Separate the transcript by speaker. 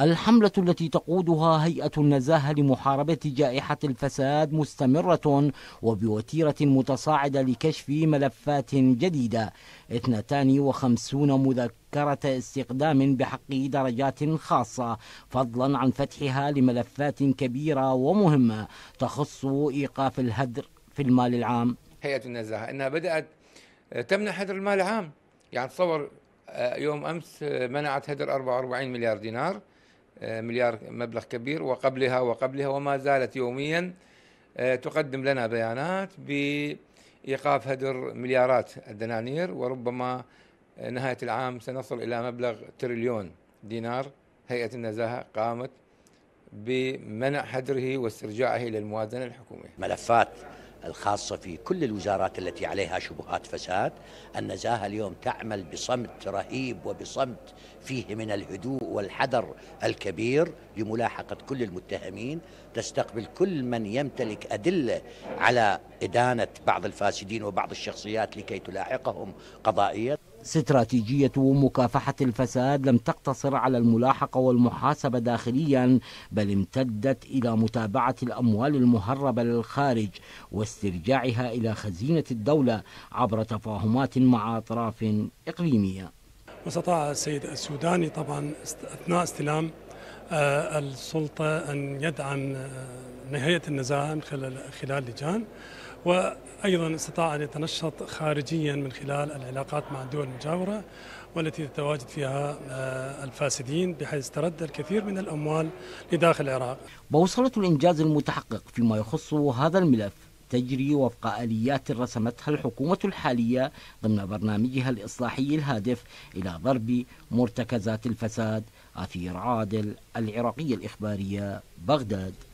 Speaker 1: الحملة التي تقودها هيئة النزاهة لمحاربة جائحة الفساد مستمرة وبوتيرة متصاعدة لكشف ملفات جديدة 52 مذكرة استقدام بحق درجات خاصة فضلا عن فتحها لملفات كبيرة ومهمة تخص إيقاف الهدر في المال العام
Speaker 2: هيئة النزاهة أنها بدأت آه، تمنع هدر المال العام يعني تصور آه، يوم امس آه، منعت هدر 44 مليار دينار آه، مليار مبلغ كبير وقبلها وقبلها وما زالت يوميا آه، تقدم لنا بيانات بإيقاف هدر مليارات الدنانير وربما آه، نهاية العام سنصل إلى مبلغ تريليون دينار هيئة النزاهة قامت بمنع هدره واسترجاعه للموازنة الحكومية ملفات الخاصة في كل الوزارات التي عليها شبهات فساد
Speaker 3: النزاهة اليوم تعمل بصمت رهيب وبصمت فيه من الهدوء والحذر الكبير لملاحقة كل المتهمين تستقبل كل من يمتلك أدلة على إدانة بعض الفاسدين وبعض الشخصيات لكي تلاحقهم قضائيا
Speaker 1: استراتيجية مكافحة الفساد لم تقتصر على الملاحقة والمحاسبة داخليا بل امتدت إلى متابعة الأموال المهربة للخارج واسترجاعها إلى خزينة الدولة عبر تفاهمات مع أطراف إقليمية
Speaker 4: واستطاع السيد السوداني طبعا أثناء استلام آه، السلطة أن يدعم آه، نهاية النزاع من خلال خلال لجان وأيضا استطاع أن يتنشط خارجيا من خلال العلاقات مع الدول المجاورة والتي تتواجد فيها آه، الفاسدين بحيث استرد الكثير من الأموال لداخل العراق
Speaker 1: بوصلة الإنجاز المتحقق فيما يخص هذا الملف تجري وفق آليات رسمتها الحكومة الحالية ضمن برنامجها الإصلاحي الهادف إلى ضرب مرتكزات الفساد أثير عادل العراقية الإخبارية بغداد